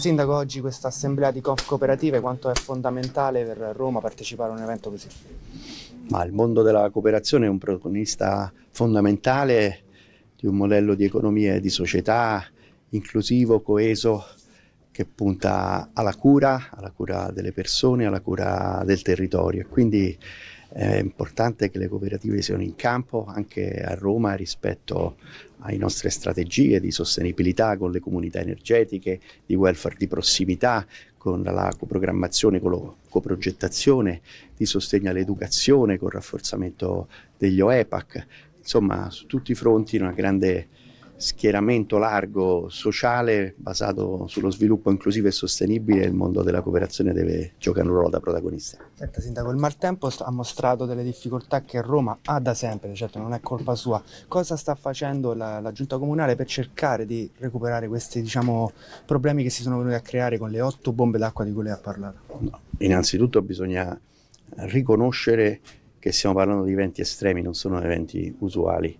Sindaco, oggi questa assemblea di Conf Cooperative quanto è fondamentale per Roma partecipare a un evento così? Ma il mondo della cooperazione è un protagonista fondamentale di un modello di economia e di società inclusivo, coeso, che punta alla cura, alla cura delle persone, alla cura del territorio. Quindi è importante che le cooperative siano in campo anche a Roma rispetto alle nostre strategie di sostenibilità con le comunità energetiche, di welfare di prossimità, con la coprogrammazione, con la coprogettazione, di sostegno all'educazione, con il rafforzamento degli OEPAC. Insomma, su tutti i fronti una grande schieramento largo sociale basato sullo sviluppo inclusivo e sostenibile, il mondo della cooperazione deve giocare un ruolo da protagonista. Senta Sindaco, il maltempo ha mostrato delle difficoltà che Roma ha da sempre, certo non è colpa sua. Cosa sta facendo la, la Giunta Comunale per cercare di recuperare questi diciamo, problemi che si sono venuti a creare con le otto bombe d'acqua di cui lei ha parlato? No. Innanzitutto bisogna riconoscere che stiamo parlando di eventi estremi, non sono eventi usuali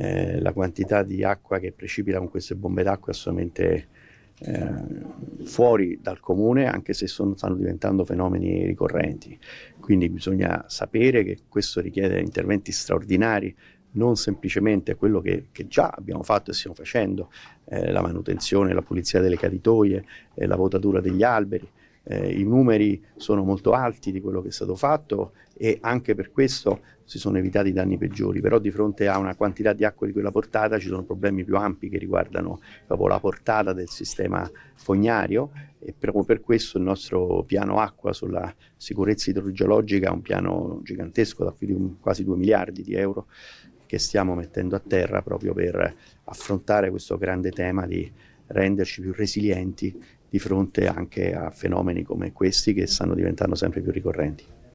eh, la quantità di acqua che precipita con queste bombe d'acqua è assolutamente eh, fuori dal comune, anche se sono, stanno diventando fenomeni ricorrenti. Quindi bisogna sapere che questo richiede interventi straordinari, non semplicemente quello che, che già abbiamo fatto e stiamo facendo, eh, la manutenzione, la pulizia delle caditoie, eh, la votatura degli alberi, eh, i numeri sono molto alti di quello che è stato fatto e anche per questo si sono evitati i danni peggiori, però di fronte a una quantità di acqua di quella portata ci sono problemi più ampi che riguardano proprio la portata del sistema fognario e proprio per questo il nostro piano acqua sulla sicurezza idrogeologica è un piano gigantesco da più di quasi 2 miliardi di euro che stiamo mettendo a terra proprio per affrontare questo grande tema di renderci più resilienti di fronte anche a fenomeni come questi che stanno diventando sempre più ricorrenti.